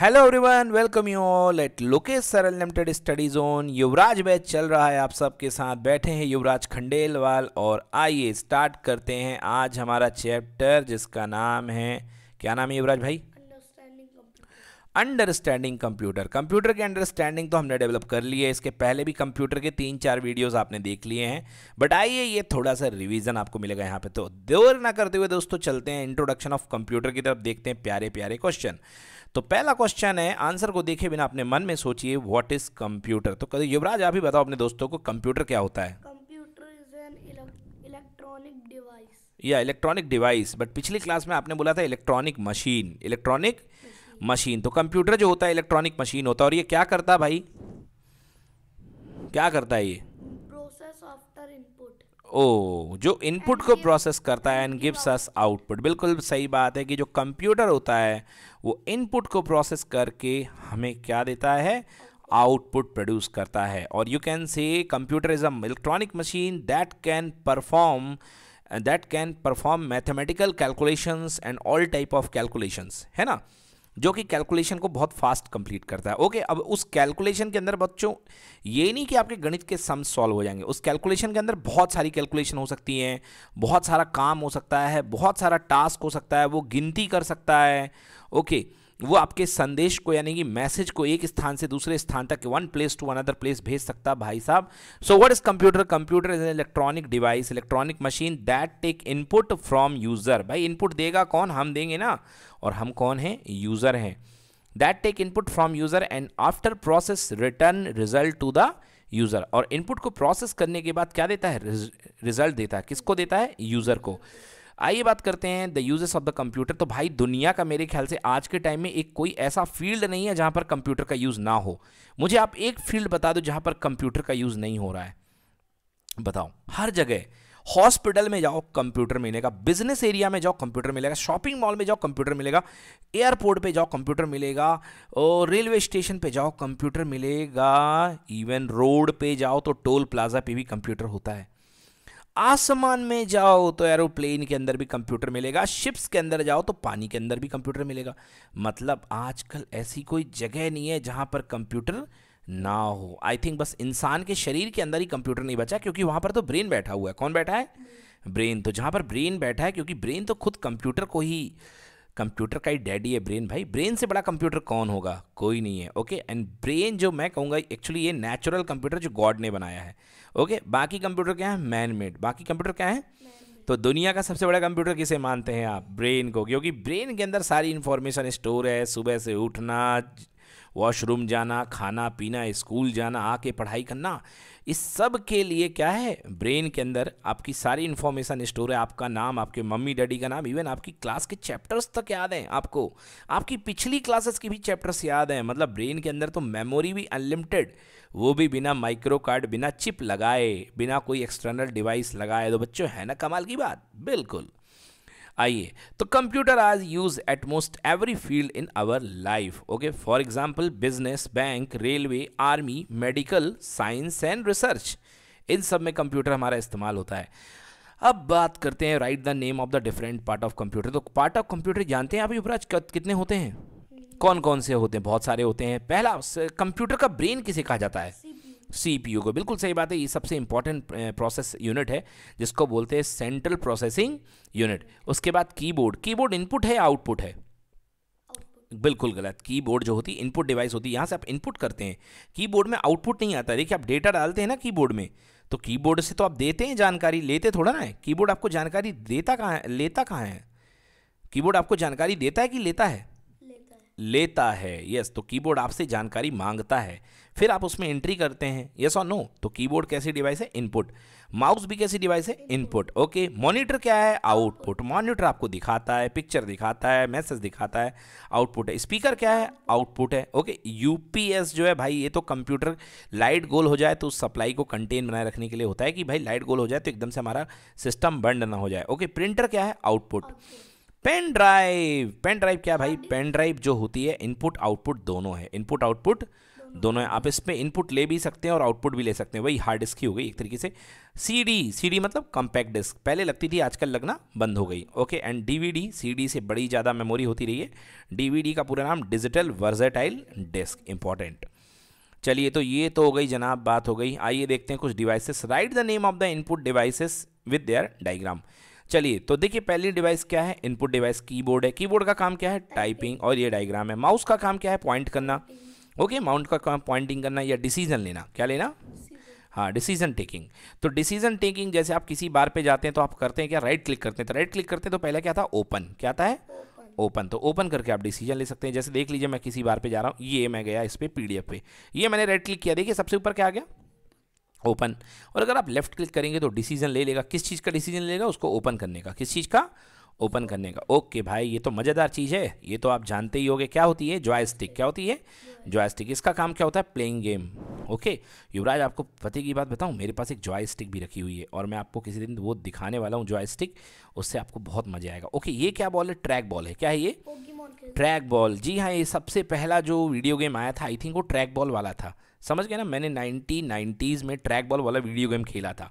Hello everyone welcome you all at Lokesh sir limited study zone Yuvraj batch चल रहा है आप सबके साथ बैठे हैं युवराज खंडेलवाल और आइए स्टार्ट करते हैं आज हमारा चैप्टर जिसका नाम है क्या नाम है युवराज भाई अंडरस्टैंडिंग कंप्यूटर कंप्यूटर के अंडरस्टैंडिंग तो हमने डेवलप कर ली है इसके पहले भी कंप्यूटर के तीन चार वीडियोस आपने देख लिए हैं बट आइए ये थोड़ा सा रिवीजन आपको मिलेगा यहाँ पे तो देर ना करते हुए दोस्तों चलते हैं इंट्रोडक्शन ऑफ कंप्यूटर की तरफ देखते हैं प्यारे प्यारे क्वेश्चन तो पहला क्वेश्चन है आंसर को देखे बिना अपने मन में सोचिए व्हाट इज कंप्यूटर तो युवराज आप ही बताओ अपने दोस्तों को कंप्यूटर क्या होता है या इलेक्ट्रॉनिक डिवाइस बट पिछली क्लास में आपने बोला था इलेक्ट्रॉनिक मशीन इलेक्ट्रॉनिक मशीन तो कंप्यूटर जो होता है इलेक्ट्रॉनिक मशीन होता है और ये क्या करता है भाई क्या करता है ये प्रोसेस आफ्टर इनपुट ओ जो इनपुट को प्रोसेस करता है एंड गिव्स अस आउटपुट बिल्कुल सही बात है कि जो कंप्यूटर होता है वो इनपुट को प्रोसेस करके हमें क्या देता है आउटपुट प्रोड्यूस करता है और you can say computer is a electronic machine that can perform that can perform mathematical calculations and all type of calculations है ना जो कि कैलकुलेशन को बहुत फास्ट कंप्लीट करता है ओके अब उस कैलकुलेशन के अंदर बच्चों ये नहीं कि आपके गणित के सम सॉल्व हो जाएंगे उस कैलकुलेशन के अंदर बहुत सारी कैलकुलेशन हो सकती हैं बहुत सारा काम हो सकता है बहुत सारा टास्क हो सकता है वो गिनती कर सकता है ओके okay. वो आपके संदेश को यानी कि मैसेज को एक स्थान से दूसरे स्थान तक one place to another place भेज सकता भाई साहब so what is computer computer is an electronic device electronic machine that take input from user भाई इनपुट देगा कौन हम देंगे ना और हम कौन हैं यूज़र हैं that take input from user and after process return result to the user और इनपुट को प्रोसेस करने के बाद क्या देता है रिजल्ट देता है किसको देता है यूज़र को आइए बात करते हैं the uses of the computer तो भाई दुनिया का मेरे ख्याल से आज के टाइम में एक कोई ऐसा फील्ड नहीं है जहाँ पर कंप्यूटर का यूज़ ना हो मुझे आप एक फील्ड बता दो जहाँ पर कंप्यूटर का यूज़ नहीं हो रहा है बताओ हर जगह हॉस्पिटल में जाओ कंप्यूटर मिलेगा बिजनेस एरिया में जाओ कंप्यूटर मिलेगा शॉपिंग मॉल में जाओ कंप्यूटर मिलेगा एयरपोर्ट पे जाओ कंप्यूटर मिलेगा और रेलवे स्टेशन पे जाओ कंप्यूटर मिलेगा इवन रोड पे जाओ तो टोल प्लाजा पे भी कंप्यूटर होता है आसमान में जाओ तो एरोप्लेन के अंदर भी कंप्यूटर मिलेगा शिप्स के अंदर जाओ तो पानी के अंदर भी कंप्यूटर मिलेगा मतलब आजकल ऐसी कोई जगह नहीं है जहाँ पर कंप्यूटर ना हो आई थिंक बस इंसान के शरीर के अंदर ही कंप्यूटर नहीं बचा क्योंकि वहाँ पर तो ब्रेन बैठा हुआ है कौन बैठा है ब्रेन तो जहाँ पर ब्रेन बैठा है क्योंकि ब्रेन तो खुद कंप्यूटर को ही कंप्यूटर का ही डैडी है ब्रेन भाई ब्रेन से बड़ा कंप्यूटर कौन होगा कोई नहीं है ओके एंड ब्रेन जो मैं कहूँगा एक्चुअली ये नेचुरल कंप्यूटर जो गॉड ने बनाया है ओके बाकी कंप्यूटर क्या है मैन मेड बाकी कंप्यूटर क्या है तो दुनिया का सबसे बड़ा कंप्यूटर किसे मानते हैं आप ब्रेन को क्योंकि ब्रेन के अंदर सारी इन्फॉर्मेशन स्टोर है सुबह से उठना वॉशरूम जाना खाना पीना स्कूल जाना आके पढ़ाई करना इस सब के लिए क्या है ब्रेन के अंदर आपकी सारी इन्फॉर्मेशन स्टोर है आपका नाम आपके मम्मी डैडी का नाम इवन आपकी क्लास के चैप्टर्स तक याद हैं आपको आपकी पिछली क्लासेस की भी चैप्टर्स याद हैं मतलब ब्रेन के अंदर तो मेमोरी भी अनलिमिटेड वो भी बिना माइक्रो कार्ड बिना चिप लगाए बिना कोई एक्सटर्नल डिवाइस लगाए तो बच्चों है ना कमाल की बात बिल्कुल आइए तो कंप्यूटर आज use at most every field in our life okay for example business bank railway army medical science and research इन सब में कंप्यूटर हमारा इस्तेमाल होता है अब बात करते हैं write the name of the different part of computer तो पार्ट ऑफ कंप्यूटर जानते हैं आप युवराज कितने होते हैं कौन कौन से होते हैं बहुत सारे होते हैं पहला कंप्यूटर का ब्रेन किसे कहा जाता है सीपीयू को बिल्कुल सही बात है ये सबसे इंपॉर्टेंट प्रोसेस यूनिट है जिसको बोलते हैं सेंट्रल प्रोसेसिंग यूनिट उसके बाद कीबोर्ड कीबोर्ड इनपुट है आउटपुट है बिल्कुल गलत कीबोर्ड जो होती है इनपुट डिवाइस होती है यहाँ से आप इनपुट करते हैं कीबोर्ड में आउटपुट नहीं आता देखिए आप डेटा डालते हैं ना कीबोर्ड में तो कीबोर्ड से तो आप देते हैं जानकारी लेते थोड़ा ना है कीबोर्ड आपको जानकारी देता कहाँ है लेता कहाँ है कीबोर्ड आपको जानकारी देता है कि लेता है लेता है यस तो कीबोर्ड आपसे जानकारी मांगता है फिर आप उसमें एंट्री करते हैं यस और नो तो कीबोर्ड कैसी डिवाइस है इनपुट माउस भी कैसी डिवाइस है इनपुट ओके मॉनिटर क्या है आउटपुट मॉनिटर आपको दिखाता है पिक्चर दिखाता है मैसेज दिखाता है आउटपुट है स्पीकर क्या है आउटपुट है ओके यूपीएस जो है भाई ये तो कंप्यूटर लाइट गोल हो जाए तो उस सप्लाई को कंटेन बनाए रखने के लिए होता है कि भाई लाइट गोल हो जाए तो एकदम से हमारा सिस्टम बंद ना हो जाए ओके प्रिंटर क्या है output okay. Pen drive pen drive क्या भाई हाँ पेन ड्राइव जो होती है इनपुट आउटपुट दोनों है इनपुट आउटपुट दोनों है आप इसमें इनपुट ले भी सकते हैं और आउटपुट भी ले सकते हैं वही हार्ड डिस्क ही हो गई एक तरीके से सीडी सीडी मतलब कॉम्पैक्ट डिस्क पहले लगती थी आजकल लगना बंद हो गई ओके एंड डीवीडी सीडी से बड़ी ज़्यादा मेमोरी होती रही है डीवीडी का पूरा नाम डिजिटल वर्जेटाइल डिस्क इंपॉर्टेंट चलिए तो ये तो हो गई जनाब बात हो गई आइए देखते हैं कुछ devices write the name of the input devices with their diagram चलिए तो देखिए पहली डिवाइस क्या है इनपुट डिवाइस कीबोर्ड है कीबोर्ड का काम क्या है टाइपिंग और ये डायग्राम है माउस का काम क्या है पॉइंट करना ओके माउंट का काम पॉइंटिंग करना या डिसीजन लेना क्या लेना हाँ डिसीजन टेकिंग तो डिसीजन टेकिंग जैसे आप किसी बार पे जाते हैं तो आप करते हैं क्या राइट क्लिक करते हैं तो राइट क्लिक करते हैं तो पहले क्या था ओपन क्या था है ओपन तो ओपन करके आप डिसीजन ले सकते हैं जैसे देख लीजिए मैं किसी बार पे जा रहा हूँ ये मैं गया इस पर पी पे ये मैंने राइट क्लिक किया देखिए सबसे ऊपर क्या आ गया ओपन और अगर आप लेफ्ट क्लिक करेंगे तो डिसीजन ले लेगा किस चीज़ का डिसीजन लेगा उसको ओपन करने का किस चीज़ का ओपन करने का ओके भाई ये तो मज़ेदार चीज़ है ये तो आप जानते ही होंगे क्या होती है जॉयस्टिक क्या होती है जॉयस्टिक इसका काम क्या होता है प्लेइंग गेम ओके युवराज आपको पते की बात बताऊं मेरे पास एक जॉयस्टिक भी रखी हुई है और मैं आपको किसी दिन वो दिखाने वाला हूँ जॉयस्टिक उससे आपको बहुत मज़ा आएगा ओके ये क्या बॉल है ट्रैक बॉल है क्या है ये ट्रैक बॉल जी हाँ ये सबसे पहला जो वीडियो गेम आया था आई थिंक वो ट्रैक बॉल वाला था समझ गए ना मैंने नाइनटीन नाइन्टीज़ में ट्रैक बॉल वाला वीडियो गेम खेला था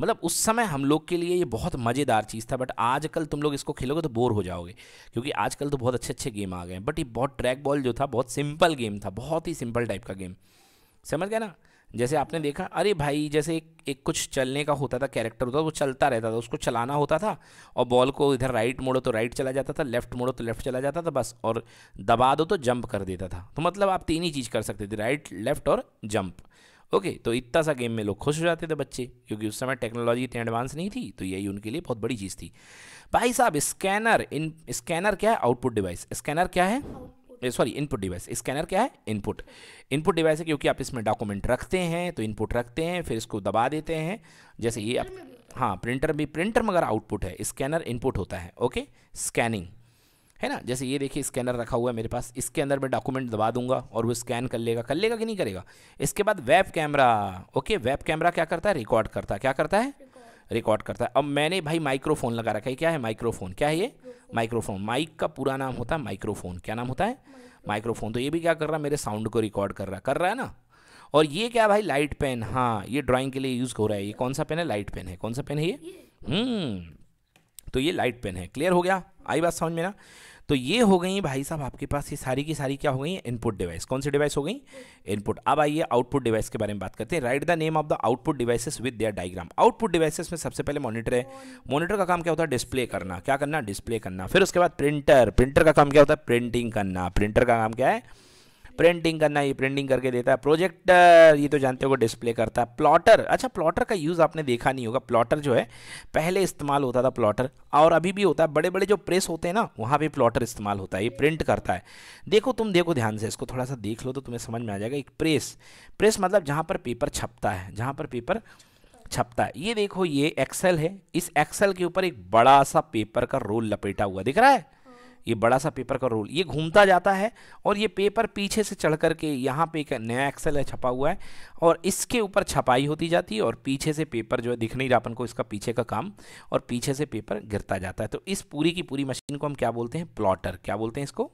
मतलब उस समय हम लोग के लिए ये बहुत मज़ेदार चीज़ था बट आजकल तुम लोग इसको खेलोगे तो बोर हो जाओगे क्योंकि आजकल तो बहुत अच्छे अच्छे गेम आ गए हैं बट ये बहुत ट्रैक बॉल जो था बहुत सिंपल गेम था बहुत ही सिंपल टाइप का गेम समझ गया ना जैसे आपने देखा अरे भाई जैसे एक, एक कुछ चलने का होता था कैरेक्टर होता था वो चलता रहता था उसको चलाना होता था और बॉल को इधर राइट मोड़ो तो राइट चला जाता था लेफ्ट मोड़ो तो लेफ्ट चला जाता था बस और दबा दो तो जंप कर देता था तो मतलब आप तीन ही चीज़ कर सकते थे राइट लेफ्ट और जंप ओके तो इतना सा गेम में लोग खुश हो जाते थे बच्चे क्योंकि उस समय टेक्नोलॉजी इतनी एडवांस नहीं थी तो यही उनके लिए बहुत बड़ी चीज़ थी भाई साहब स्कैनर इन स्कैनर क्या है आउटपुट डिवाइस स्कैनर क्या है सॉरी इनपुट डिवाइस स्कैनर क्या है इनपुट इनपुट डिवाइस है क्योंकि आप इसमें डॉक्यूमेंट रखते हैं तो इनपुट रखते हैं फिर इसको दबा देते हैं जैसे ये आप हाँ प्रिंटर भी प्रिंटर मगर आउटपुट है स्कैनर इनपुट होता है ओके स्कैनिंग है ना जैसे ये देखिए स्कैनर रखा हुआ है मेरे पास इसके अंदर मैं डॉक्यूमेंट दबा दूंगा और वो स्कैन कर लेगा कर लेगा कि नहीं करेगा इसके बाद web camera okay web camera क्या करता है रिकॉर्ड करता है क्या करता है रिकॉर्ड करता है अब मैंने भाई माइक्रोफोन लगा रखा है क्या है माइक्रोफोन क्या है ये माइक्रोफोन माइक का पूरा नाम होता है माइक्रोफोन क्या नाम होता है माइक्रोफोन तो ये भी क्या कर रहा है मेरे साउंड को रिकॉर्ड कर रहा है कर रहा है ना और ये क्या भाई लाइट पेन हाँ ये ड्राइंग के लिए यूज़ हो रहा है ये कौन सा पेन है लाइट पेन है कौन सा पेन है ये हम्म तो ये लाइट पेन है क्लियर हो गया आई बात समझ में ना तो ये हो गई भाई साहब आपके पास ये सारी की सारी क्या हो गई इनपुट डिवाइस कौन सी डिवाइस हो गई इनपुट अब आइए आउटपुट डिवाइस के बारे में बात करते हैं write the name of the output devices with their diagram output devices में सबसे पहले मॉनिटर है मॉनिटर का काम क्या होता है डिस्प्ले करना क्या करना डिस्प्ले करना फिर उसके बाद प्रिंटर प्रिंटर का काम क्या होता है प्रिंटिंग करना प्रिंटर का काम क्या है प्रिंटिंग करना ये प्रिंटिंग करके देता है प्रोजेक्टर ये तो जानते हो डिस्प्ले करता है प्लॉटर अच्छा प्लॉटर का यूज़ आपने देखा नहीं होगा प्लॉटर जो है पहले इस्तेमाल होता था प्लॉटर और अभी भी होता है बड़े बड़े जो प्रेस होते हैं ना वहाँ भी प्लॉटर इस्तेमाल होता है ये प्रिंट करता है देखो तुम देखो ध्यान से इसको थोड़ा सा देख लो तो तुम्हें समझ में आ जाएगा एक प्रेस प्रेस मतलब जहाँ पर पेपर छपता है जहाँ पर पेपर छपता है ये देखो ये एक्सेल है इस एक्सेल के ऊपर एक बड़ा सा पेपर का रोल लपेटा हुआ दिख रहा है ये बड़ा सा पेपर का रोल ये घूमता जाता है और ये पेपर पीछे से चढ़ करके यहाँ पे एक नया एक्सेल है छपा हुआ है और इसके ऊपर छपाई होती जाती है और पीछे से पेपर जो है दिख नहीं रहा अपन को इसका पीछे का काम और पीछे से पेपर गिरता जाता है तो इस पूरी की पूरी मशीन को हम क्या बोलते हैं प्लॉटर क्या बोलते हैं इसको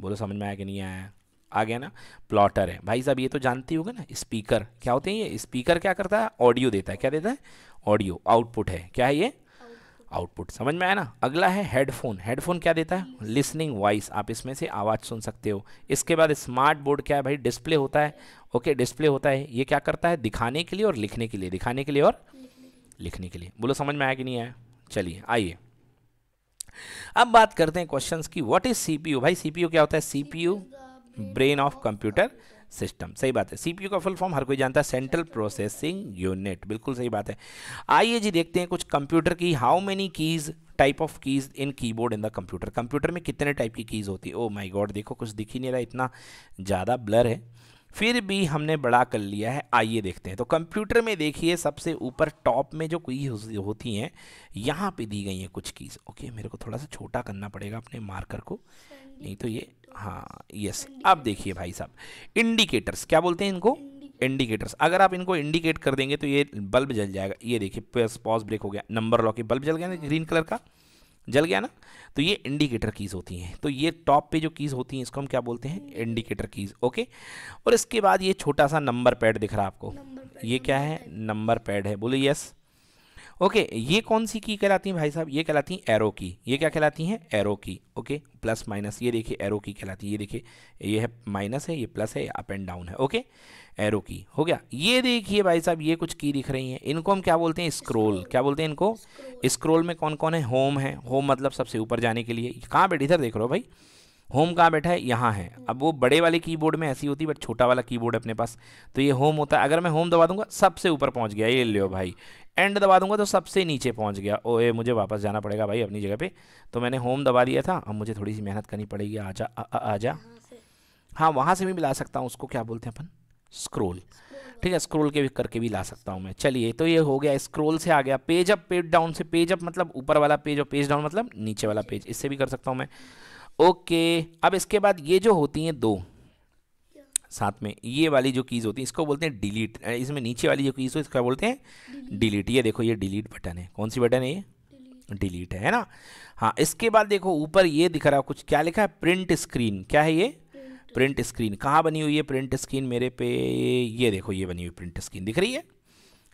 बोलो समझ में आया कि नहीं आया आ गया ना प्लॉटर है भाई साहब ये तो जानते हो ना स्पीकर क्या होते हैं ये स्पीकर क्या करता है ऑडियो देता है क्या देता है ऑडियो आउटपुट है क्या है ये आउटपुट समझ में आया ना अगला है हेडफोन हेडफोन क्या देता है लिसनिंग वॉइस आप इसमें से आवाज़ सुन सकते हो इसके बाद स्मार्ट बोर्ड क्या है भाई डिस्प्ले होता है ओके डिस्प्ले होता है ये क्या करता है दिखाने के लिए और लिखने के लिए दिखाने के लिए और लिखने के लिए बोलो समझ में आया कि नहीं आया चलिए आइए अब बात करते हैं क्वेश्चंस की व्हाट इज सीपीयू भाई सीपीयू क्या होता है CPU brain of computer system सही बात है सीपीयू का फुल फॉर्म हर कोई जानता है सेंट्रल प्रोसेसिंग यूनिट बिल्कुल सही बात है आइए जी देखते हैं कुछ कंप्यूटर की how many keys type of keys in keyboard in the computer computer में कितने टाइप की कीज़ होती है ओ माई गॉड देखो कुछ दिख ही नहीं रहा इतना ज़्यादा ब्लर है फिर भी हमने बड़ा कर लिया है आइए देखते हैं तो कंप्यूटर में देखिए सबसे ऊपर टॉप में जो की होती हैं यहाँ पे दी गई हैं कुछ कीज़ ओके मेरे को थोड़ा सा छोटा करना पड़ेगा अपने मार्कर को नहीं तो ये हाँ यस अब देखिए भाई साहब इंडिकेटर्स क्या बोलते हैं इनको इंडिकेटर्स अगर आप इनको इंडिकेट कर देंगे तो ये बल्ब जल जाएगा ये देखिए पॉज ब्रेक हो गया नंबर लॉके बल्ब जल गया ना ग्रीन कलर का जल गया ना तो ये इंडिकेटर कीज़ होती हैं तो ये टॉप पे जो कीज़ होती हैं इसको हम क्या बोलते हैं इंडिकेटर कीज़ ओके और इसके बाद ये छोटा सा नंबर पैड दिख रहा है आपको ये क्या है नंबर पैड है बोले यस ओके ये कौन सी की कहलाती हैं भाई साहब ये कहलाती हैं एरो की ये क्या कहलाती हैं एरो की ओके प्लस माइनस ये देखिए एरो की कहलाती है ये देखिए ये है माइनस है ये प्लस है अप एंड डाउन है ओके एरो की हो गया ये देखिए भाई साहब ये कुछ की दिख रही हैं इनको हम क्या बोलते हैं स्क्रोल क्या बोलते हैं इनको स्क्रोल में कौन कौन है होम है होम मतलब सबसे ऊपर जाने के लिए कहाँ बैठी इधर देख रहे हो भाई होम कहाँ बैठा है यहाँ है अब वो बड़े वाले कीबोर्ड में ऐसी होती है बट छोटा वाला कीबोर्ड अपने पास तो ये होम होता है अगर मैं होम दबा दूंगा सबसे ऊपर पहुँच गया ये लियो भाई एंड दबा दूंगा तो सबसे नीचे पहुँच गया ओ ए मुझे वापस जाना पड़ेगा भाई अपनी जगह पे तो मैंने होम दबा दिया था अब मुझे थोड़ी सी मेहनत करनी पड़ेगी आ जा आ जा हाँ वहाँ से भी मिला सकता हूँ उसको क्या बोलते हैं अपन स्क्रोल ठीक है स्क्रोल के भी करके भी ला सकता हूँ मैं चलिए तो ये हो गया स्क्रोल से आ गया पेज अप पेज डाउन से पेज अप मतलब ऊपर वाला पेज और पेज डाउन मतलब नीचे वाला पेज इससे भी कर सकता हूँ मैं ओके अब इसके बाद ये जो होती हैं दो साथ में ये वाली जो कीज़ होती है इसको बोलते हैं डिलीट इसमें नीचे वाली जो कीज़ हो इसका बोलते हैं डिलीट ये देखो ये डिलीट बटन है कौन सी बटन है ये डिलीट है ना हाँ इसके बाद देखो ऊपर ये दिख रहा कुछ क्या लिखा है प्रिंट स्क्रीन क्या है ये प्रिंट स्क्रीन कहाँ बनी हुई है प्रिंट स्क्रीन मेरे पे ये देखो ये बनी हुई प्रिंट स्क्रीन दिख रही है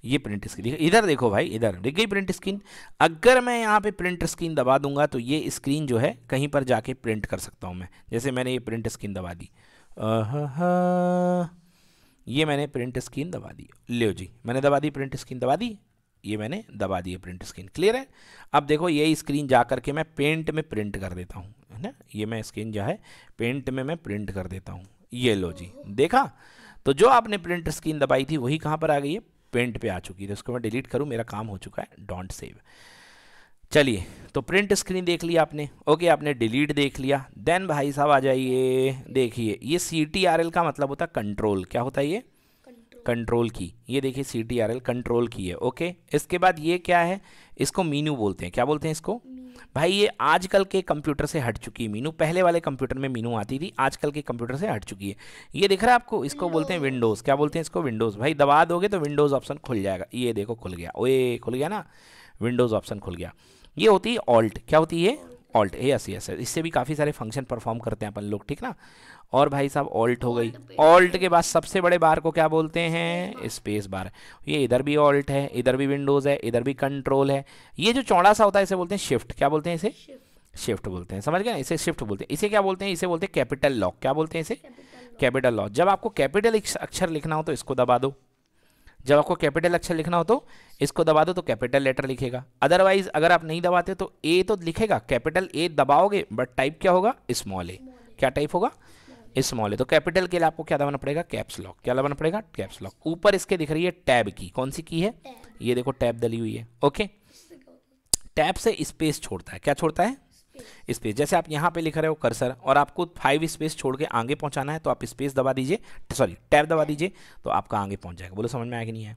ये प्रिंट स्क्रीन इधर देखो भाई इधर दिख गई प्रिंट स्क्रीन अगर मैं यहाँ पे प्रिंट स्क्रीन दबा दूंगा तो ये स्क्रीन जो है कहीं पर जाके प्रिंट कर सकता हूँ मैं जैसे मैंने ये प्रिंट स्क्रीन दबा दी ये मैंने प्रिंट स्क्रीन दबा दी लियो जी मैंने दबा दी प्रिंट स्क्रीन दबा दी ये मैंने दबा दी प्रिंट स्क्रीन क्लियर है अब देखो ये स्क्रीन जा करके मैं पेंट में प्रिंट कर देता हूँ है ना ये मैं स्क्रीन जो है पेंट में मैं प्रिंट कर देता हूँ ये लो जी देखा तो जो आपने प्रिंट स्क्रीन दबाई थी वही कहाँ पर आ गई है पेंट पे आ चुकी है तो मैं डिलीट करूँ मेरा काम हो चुका है डोंट सेव चलिए तो प्रिंट स्क्रीन देख लिया आपने ओके आपने डिलीट देख लिया देन भाई साहब आ जाइए देखिए ये सी टी आर एल का मतलब होता है कंट्रोल क्या होता है ये कंट्रोल की ये देखिए C T R L control key है ओके इसके बाद ये क्या है इसको मीनू बोलते हैं क्या बोलते हैं इसको भाई ये आजकल के कंप्यूटर से हट चुकी है मीनू पहले वाले कंप्यूटर में मीनू आती थी आजकल के कंप्यूटर से हट चुकी है ये दिख रहा है आपको इसको बोलते हैं विंडोज़ क्या बोलते हैं इसको विंडोज़ भाई दबा दोगे तो विंडोज़ ऑप्शन खुल जाएगा ये देखो खुल गया ओए खुल गया ना विंडोज़ ऑप्शन खुल गया ये होती है ऑल्ट क्या होती है ऑल्ट यस यस इससे भी काफ़ी सारे फंक्शन परफॉर्म करते हैं अपन लोग ठीक ना और भाई साहब ऑल्ट हो गई ऑल्ट के बाद सबसे बड़े बार को क्या बोलते हैं स्पेस बार ये इधर भी ऑल्ट है इधर भी विंडोज़ है इधर भी कंट्रोल है ये जो चौड़ा सा होता है इसे बोलते हैं शिफ्ट क्या बोलते हैं इसे शिफ्ट बोलते हैं समझ गए इसे शिफ्ट बोलते हैं इसे क्या बोलते हैं इसे बोलते हैं कैपिटल लॉक क्या बोलते हैं इसे कैपिटल लॉक जब आपको कैपिटल अक्षर लिखना हो तो इसको दबा दो जब आपको कैपिटल अक्षर लिखना हो तो इसको दबा दो तो कैपिटल लेटर लिखेगा अदरवाइज अगर आप नहीं दबाते तो ए तो लिखेगा कैपिटल ए दबाओगे बट टाइप क्या होगा स्मॉल ए क्या टाइप होगा स्मॉल है तो कैपिटल के लिए आपको क्या लगाना पड़ेगा कैप्स लॉक क्या दबाना पड़ेगा कैप्स लॉक ऊपर इसके दिख रही है टैब की कौन सी की है ये देखो टैब दली हुई है ओके टैब से स्पेस छोड़ता है क्या छोड़ता है स्पेस जैसे आप यहाँ पे लिख रहे हो कर्सर और आपको फाइव स्पेस छोड़ के आगे पहुँचाना है तो आप स्पेस दबा दीजिए सॉरी टैब दबा दीजिए तो आपका आगे पहुँच जाएगा बोलो समझ में आया कि नहीं है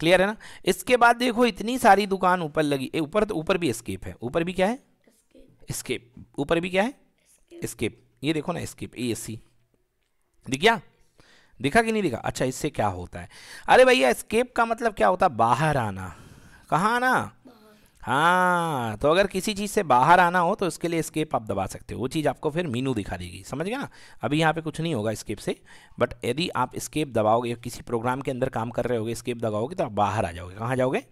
क्लियर है ना इसके बाद देखो इतनी सारी दुकान ऊपर लगी ऊपर तो ऊपर भी स्केप है ऊपर भी क्या है स्केप ऊपर भी क्या है स्केप ये देखो ना स्किप ए सी दिख गया दिखा कि नहीं दिखा अच्छा इससे क्या होता है अरे भैया स्केप का मतलब क्या होता है बाहर आना कहाँ आना हाँ तो अगर किसी चीज़ से बाहर आना हो तो इसके लिए स्केप आप दबा सकते हो वो चीज़ आपको फिर मीनू दिखा देगी समझ गया ना अभी यहाँ पे कुछ नहीं होगा स्केप से बट यदि आप स्केप दबाओगे किसी प्रोग्राम के अंदर काम कर रहे होगे स्केप दबाओगे तो आप बाहर आ जाओगे कहाँ जाओगे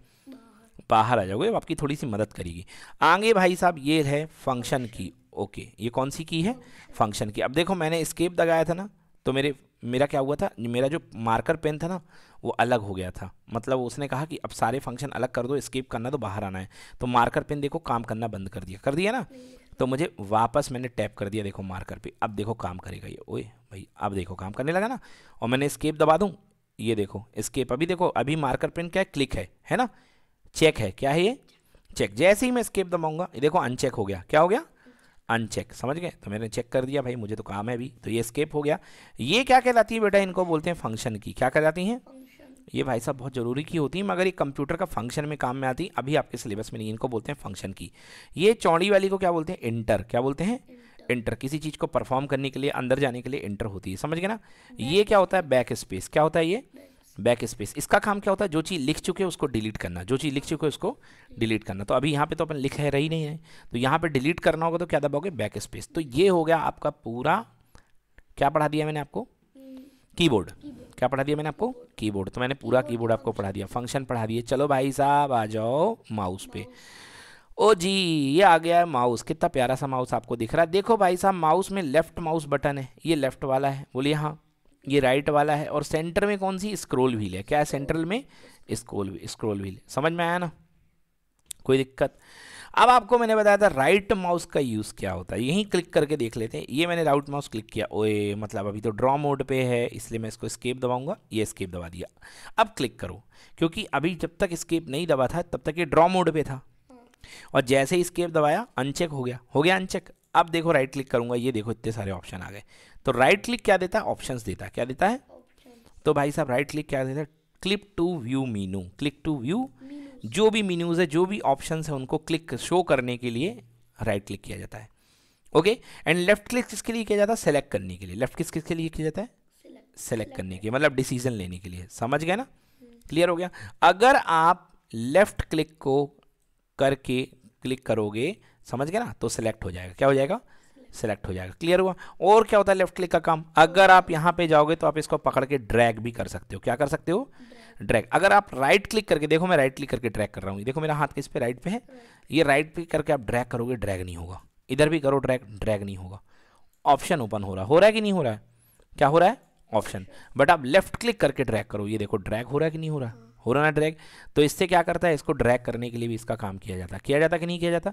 बाहर आ जाओगे आपकी थोड़ी सी मदद करेगी आगे भाई साहब ये है फंक्शन की ओके ये कौन सी की है फंक्शन की अब देखो मैंने स्केप दगाया था ना तो मेरे मेरा क्या हुआ था मेरा जो मार्कर पेन था ना वो अलग हो गया था मतलब उसने कहा कि अब सारे फंक्शन अलग कर दो स्केप करना तो बाहर आना है तो मार्कर पेन देखो काम करना बंद कर दिया कर दिया ना तो मुझे वापस मैंने टैप कर दिया देखो मार्कर पे अब देखो काम करेगा ये ओए भाई अब देखो काम करने लगा ना और मैंने स्केप दबा दूँ ये देखो स्केप अभी देखो अभी मार्कर पेन क्या है क्लिक है है ना चेक है क्या है ये चेक जैसे ही मैं स्केप दबाऊँगा ये देखो अनचेक हो गया क्या हो गया अनचेक समझ गए तो मैंने चेक कर दिया भाई मुझे तो काम है अभी तो ये स्केप हो गया ये क्या कहलाती है बेटा इनको बोलते हैं फंक्शन की क्या कहलाती हैं ये भाई साहब बहुत ज़रूरी की होती है मगर ये कंप्यूटर का फंक्शन में काम में आती है अभी आपके सिलेबस में नहीं इनको बोलते हैं फंक्शन की ये चौड़ी वाली को क्या बोलते हैं इंटर क्या बोलते हैं इंटर किसी चीज़ को परफॉर्म करने के लिए अंदर जाने के लिए इंटर होती है समझ गए ना ये क्या होता है बैक स्पेस क्या होता है ये बैक स्पेस इसका काम क्या होता है जो चीज़ लिख चुके उसको डिलीट करना जो चीज़ लिख चुके उसको डिलीट करना तो अभी यहाँ पे तो अपन लिख है रही नहीं है तो यहाँ पे डिलीट करना होगा तो क्या दबाओगे बैक स्पेस तो ये हो गया आपका पूरा क्या पढ़ा दिया मैंने आपको कीबोर्ड क्या पढ़ा दिया मैंने आपको कीबोर्ड तो मैंने पूरा कीबोर्ड आपको पढ़ा दिया फंक्शन पढ़ा दिए चलो भाई साहब आ जाओ माउस पे ओ जी ये आ गया है माउस कितना प्यारा सा माउस आपको दिख रहा है देखो भाई साहब माउस में लेफ्ट माउस बटन है ये लेफ्ट वाला है बोलिए हाँ ये राइट वाला है और सेंटर में कौन सी स्क्रोल व्हील है क्या है सेंट्रल में स्क्रोल स्क्रोल व्हील समझ में आया ना कोई दिक्कत अब आपको मैंने बताया था राइट माउस का यूज़ क्या होता है यहीं क्लिक करके देख लेते हैं ये मैंने राउट माउस क्लिक किया ओए मतलब अभी तो ड्रॉ मोड पे है इसलिए मैं इसको स्केप दबाऊंगा ये स्केप दबा दिया अब क्लिक करो क्योंकि अभी जब तक स्केप नहीं दबा था तब तक ये ड्रॉ मोड पे था और जैसे ही स्केप दबाया अनचेक हो गया हो गया अनचेक अब देखो राइट क्लिक करूंगा ये देखो इतने सारे ऑप्शन आ गए तो राइट क्लिक क्या देता है ऑप्शन देता है क्या देता है तो भाई साहब राइट क्लिक क्या देता है click to view menu click to view जो भी मीनूज है जो भी ऑप्शन है उनको क्लिक शो करने के लिए राइट क्लिक किया जाता है ओके एंड लेफ्ट क्लिक किसके लिए किया जाता है सेलेक्ट करने के लिए लेफ्ट किस किसके लिए किया जाता है सेलेक्ट करने के लिए मतलब डिसीजन लेने के लिए समझ गए ना क्लियर हम्म। हो गया अगर आप लेफ्ट क्लिक को करके क्लिक करोगे समझ गए ना तो सिलेक्ट हो जाएगा क्या हो जाएगा सेलेक्ट हो जाएगा क्लियर हुआ और क्या होता है लेफ्ट क्लिक का काम अगर आप यहाँ पे जाओगे तो आप इसको पकड़ के ड्रैग भी कर सकते हो क्या कर सकते हो ड्रैग अगर आप राइट क्लिक करके देखो मैं राइट क्लिक करके ड्रैग कर रहा हूँ देखो मेरा हाथ किस पे राइट पे है ये राइट क्लिक करके आप ड्रैग करोगे ड्रैग नहीं होगा इधर भी करो ड्रैग ड्रैग नहीं होगा ऑप्शन ओपन हो रहा हो रहा है कि नहीं हो रहा है क्या हो रहा है ऑप्शन बट आप लेफ्ट क्लिक करके ड्रैग करो ये देखो ड्रैग हो रहा है कि नहीं हो रहा हाँ। हो रहा ना ड्रैग तो इससे क्या करता है इसको ड्रैग करने के लिए भी इसका काम किया जाता है किया जाता कि नहीं किया जाता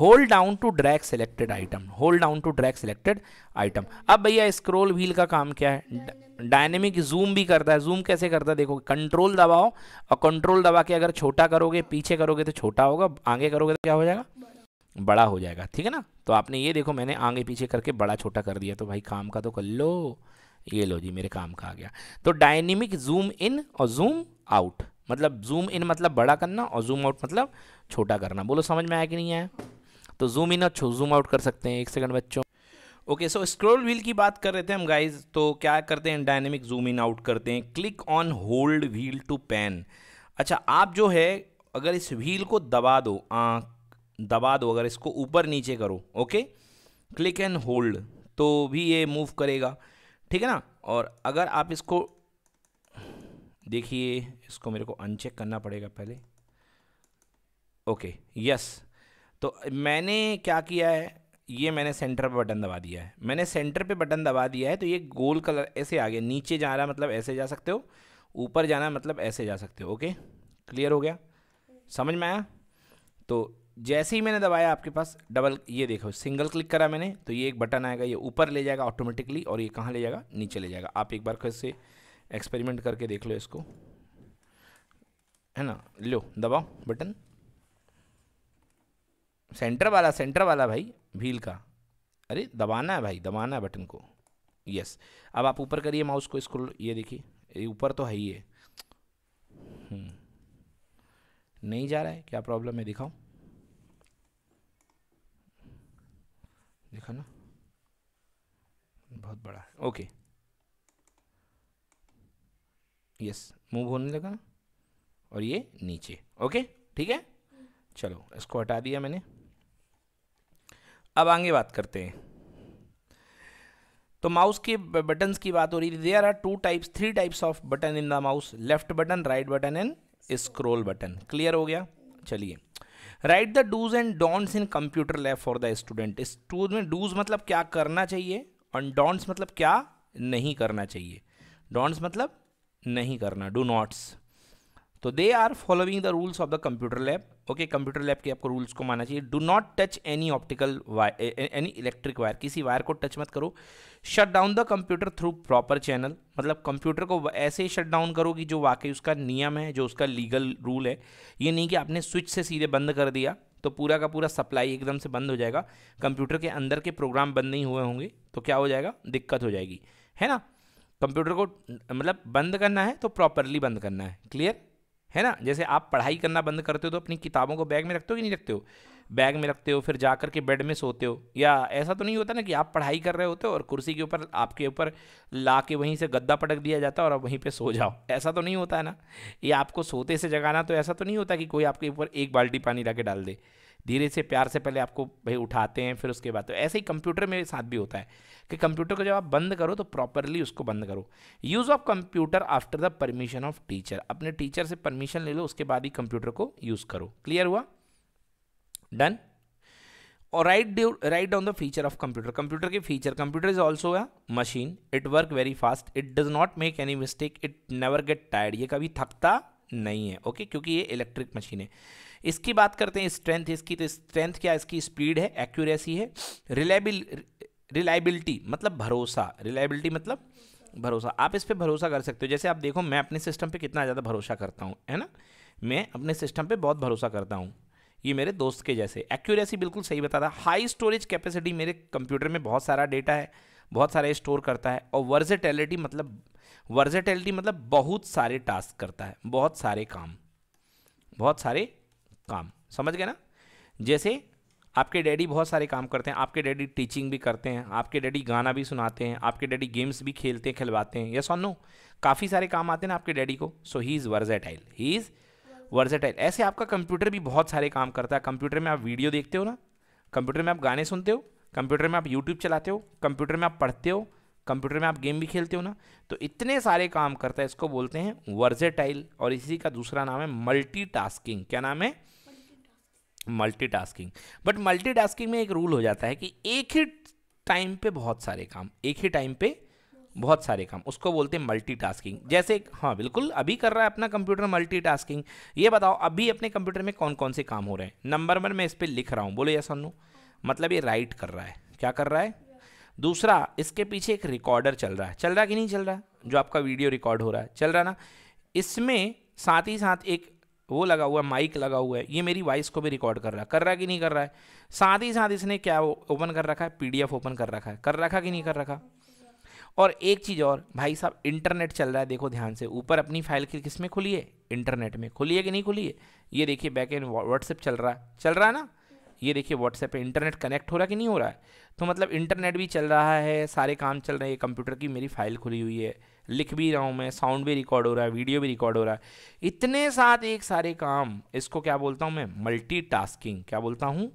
hold down to drag selected item hold down to drag selected item अब भैया स्क्रोल व्हील का काम क्या है डायनेमिक जूम भी करता है जूम कैसे करता है देखो कंट्रोल दबाओ और कंट्रोल दबा के अगर छोटा करोगे पीछे करोगे तो छोटा होगा आगे करोगे तो क्या हो जाएगा बड़ा हो जाएगा ठीक है ना तो आपने ये देखो मैंने आगे पीछे करके बड़ा छोटा कर दिया तो भाई काम का तो कर लो ये लो जी मेरे काम का आ गया तो डायनेमिक जूम इन और जूम आउट मतलब जूम इन मतलब बड़ा करना और जूम आउट मतलब छोटा करना बोलो समझ में आया कि नहीं आया तो जूम इन और जूम आउट कर सकते हैं एक सेकंड बच्चों ओके सो स्क्रॉल व्हील की बात कर रहे थे हम गाइज तो क्या करते हैं डायनेमिक जूम इन आउट करते हैं click on hold wheel to pan अच्छा आप जो है अगर इस व्हील को दबा दो आ, दबा दो अगर इसको ऊपर नीचे करो ओके क्लिक एंड होल्ड तो भी ये मूव करेगा ठीक है ना और अगर आप इसको देखिए इसको मेरे को अनचेक करना पड़ेगा पहले ओके यस तो मैंने क्या किया है ये मैंने सेंटर पर बटन दबा दिया है मैंने सेंटर पे बटन दबा दिया है तो ये गोल कलर ऐसे आ गया नीचे जा रहा मतलब ऐसे जा सकते हो ऊपर जाना मतलब ऐसे जा सकते हो ओके क्लियर हो गया समझ में आया तो जैसे ही मैंने दबाया आपके पास डबल ये देखो सिंगल क्लिक करा मैंने तो ये एक बटन आएगा ये ऊपर ले जाएगा ऑटोमेटिकली और ये कहाँ ले जाएगा नीचे ले जाएगा आप एक बार फिर से एक्सपेरिमेंट करके देख लो इसको है ना लो दबाओ बटन सेंटर वाला सेंटर वाला भाई व्हील का अरे दबाना है भाई दबाना है बटन को यस अब आप ऊपर करिए माउस को इसको ये देखिए ऊपर तो है ही है हम्म। नहीं जा रहा है क्या प्रॉब्लम है दिखाओ देखा ना बहुत बड़ा है ओके यस मूव होने लगा और ये नीचे ओके ठीक है चलो इसको हटा दिया मैंने अब आगे बात करते हैं तो माउस के बटन्स की बात हो रही थी there are two types three types of button in the mouse left button right button and scroll button clear हो गया चलिए write the dos and don'ts in computer lab for the student इस टूज में डूज मतलब क्या करना चाहिए और डॉन्ट्स मतलब क्या नहीं करना चाहिए डॉन्ट्स मतलब नहीं करना डू नॉट्स तो they are following the rules of the computer lab okay computer lab के आपको रूल्स को माना चाहिए do not touch any optical wire any electric wire किसी वायर को टच मत करो shut down the computer through proper channel मतलब कंप्यूटर को ऐसे ही शट डाउन करो कि जो वाकई उसका नियम है जो उसका लीगल रूल है ये नहीं कि आपने स्विच से सीधे बंद कर दिया तो पूरा का पूरा सप्लाई एकदम से बंद हो जाएगा कंप्यूटर के अंदर के प्रोग्राम बंद नहीं हुए होंगे तो क्या हो जाएगा दिक्कत हो जाएगी है ना कंप्यूटर को मतलब बंद करना है तो प्रॉपरली बंद करना है क्लियर है ना जैसे आप पढ़ाई करना बंद करते हो तो अपनी किताबों को बैग में रखते हो कि नहीं रखते हो बैग में रखते हो फिर जा कर के बेड में सोते हो या ऐसा तो नहीं होता ना कि आप पढ़ाई कर रहे होते हो और कुर्सी के ऊपर आपके ऊपर ला के वहीं से गद्दा पटक दिया जाता है और आप वहीं पर सो जाओ ऐसा तो नहीं होता है ना ये आपको सोते से जगाना तो ऐसा तो नहीं होता कि कोई आपके ऊपर एक बाल्टी पानी ला के डाल दे धीरे से प्यार से पहले आपको भाई उठाते हैं फिर उसके बाद तो ऐसे ही कंप्यूटर मेरे साथ भी होता है कि कंप्यूटर को जब आप बंद करो तो प्रॉपरली उसको बंद करो use of computer after the permission of teacher अपने टीचर से परमिशन ले लो उसके बाद ही कंप्यूटर को यूज़ करो क्लियर हुआ डन और write write down the feature of computer computer के feature computer is also a machine it work very fast it does not make any mistake it never get tired ये कभी थकता नहीं है okay okay? क्योंकि ये electric machine है इसकी बात करते हैं स्ट्रेंथ इसकी तो स्ट्रेंथ क्या इसकी स्पीड है एक्यूरेसी है रिलायबिल रिलायबिलिटी मतलब भरोसा रिलायबिलिटी मतलब भरोसा आप इस पर भरोसा कर सकते हो जैसे आप देखो मैं अपने सिस्टम पे कितना ज़्यादा भरोसा करता हूँ है ना मैं अपने सिस्टम पे बहुत भरोसा करता हूँ ये मेरे दोस्त के जैसे एक्यूरेसी बिल्कुल सही बता रहा हाई स्टोरेज कैपेसिटी मेरे कंप्यूटर में बहुत सारा डेटा है बहुत सारे स्टोर करता है और वर्जेटेलिटी मतलब वर्जेटेलिटी मतलब बहुत सारे टास्क करता है बहुत सारे काम बहुत सारे काम समझ गए ना जैसे आपके डैडी बहुत सारे काम करते हैं आपके डैडी टीचिंग भी करते हैं आपके डैडी गाना भी सुनाते हैं आपके डैडी गेम्स भी खेलते हैं खिलवाते हैं यस और नो काफ़ी सारे काम आते हैं ना आपके डैडी को सो ही इज़ वर्जेटाइल ही इज़ वर्जेटाइल ऐसे आपका कंप्यूटर भी बहुत सारे काम करता है कंप्यूटर में आप वीडियो देखते हो ना कंप्यूटर में आप गाने सुनते हो कंप्यूटर में आप यूट्यूब चलाते हो कंप्यूटर में आप पढ़ते हो कंप्यूटर में आप गेम भी खेलते हो ना तो इतने सारे काम करता है इसको बोलते हैं वर्जेटाइल और इसी का दूसरा नाम है मल्टी क्या नाम है मल्टीटास्किंग बट मल्टीटास्किंग में एक रूल हो जाता है कि एक ही टाइम पे बहुत सारे काम एक ही टाइम पे बहुत सारे काम उसको बोलते हैं मल्टीटास्किंग जैसे हाँ बिल्कुल अभी कर रहा है अपना कंप्यूटर मल्टीटास्किंग ये बताओ अभी अपने कंप्यूटर में कौन कौन से काम हो रहे हैं नंबर वन मैं इस पर लिख रहा हूँ बोलो या सुनो मतलब ये राइट कर रहा है क्या कर रहा है दूसरा इसके पीछे एक रिकॉर्डर चल रहा है चल रहा कि नहीं चल रहा जो आपका वीडियो रिकॉर्ड हो रहा है चल रहा ना इसमें साथ ही साथ एक वो लगा हुआ है माइक लगा हुआ है ये मेरी वॉइस को भी रिकॉर्ड कर रहा है कर रहा कि नहीं कर रहा है साथ ही साथ इसने क्या ओपन कर रखा है पीडीएफ ओपन कर रखा है कर रखा कि नहीं कर रखा और एक चीज़ और भाई साहब इंटरनेट चल रहा है देखो ध्यान से ऊपर अपनी फाइल की किस में खुली है इंटरनेट में खुली है कि नहीं खुली है ये देखिए बैक एंड व्हाट्सएप चल रहा है चल रहा है ना ये देखिए व्हाट्सएप पे इंटरनेट कनेक्ट हो रहा है कि नहीं हो रहा है तो मतलब इंटरनेट भी चल रहा है सारे काम चल रहे हैं कंप्यूटर की मेरी फाइल खुली हुई है लिख भी रहा हूँ मैं साउंड भी रिकॉर्ड हो रहा है वीडियो भी रिकॉर्ड हो रहा है इतने साथ एक सारे काम इसको क्या बोलता हूँ मैं मल्टी क्या बोलता हूँ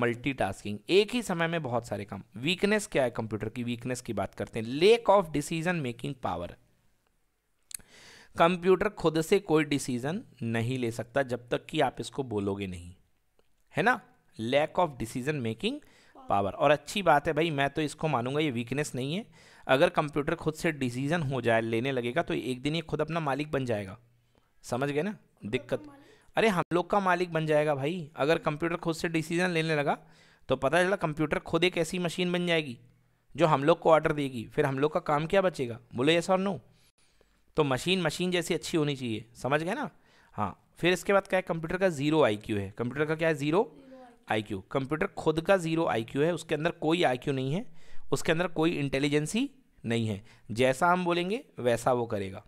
मल्टीटास्किंग एक ही समय में बहुत सारे काम वीकनेस क्या है कंप्यूटर की वीकनेस की बात करते हैं lack of decision making power computer खुद से कोई डिसीजन नहीं ले सकता जब तक कि आप इसको बोलोगे नहीं है ना lack of decision making power और अच्छी बात है भाई मैं तो इसको मानूंगा ये वीकनेस नहीं है अगर कंप्यूटर खुद से डिसीजन हो जाए लेने लगेगा तो एक दिन ये खुद अपना मालिक बन जाएगा समझ गए ना दिक्कत अरे हम लोग का मालिक बन जाएगा भाई अगर कंप्यूटर खुद से डिसीजन लेने लगा तो पता चला कंप्यूटर खुद एक ऐसी मशीन बन जाएगी जो हम लोग को ऑर्डर देगी फिर हम लोग का काम क्या बचेगा बोले ये और नो तो मशीन मशीन जैसी अच्छी होनी चाहिए समझ गए ना हाँ फिर इसके बाद क्या है कंप्यूटर का जीरो आई है कंप्यूटर का क्या है जीरो आई कंप्यूटर खुद का जीरो आई है उसके अंदर कोई आई नहीं है उसके अंदर कोई इंटेलिजेंसी नहीं है जैसा हम बोलेंगे वैसा वो करेगा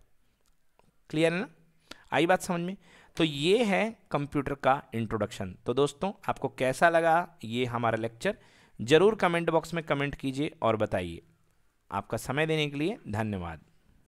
क्लियर है ना आई बात समझ में तो ये है कंप्यूटर का इंट्रोडक्शन तो दोस्तों आपको कैसा लगा ये हमारा लेक्चर ज़रूर कमेंट बॉक्स में कमेंट कीजिए और बताइए आपका समय देने के लिए धन्यवाद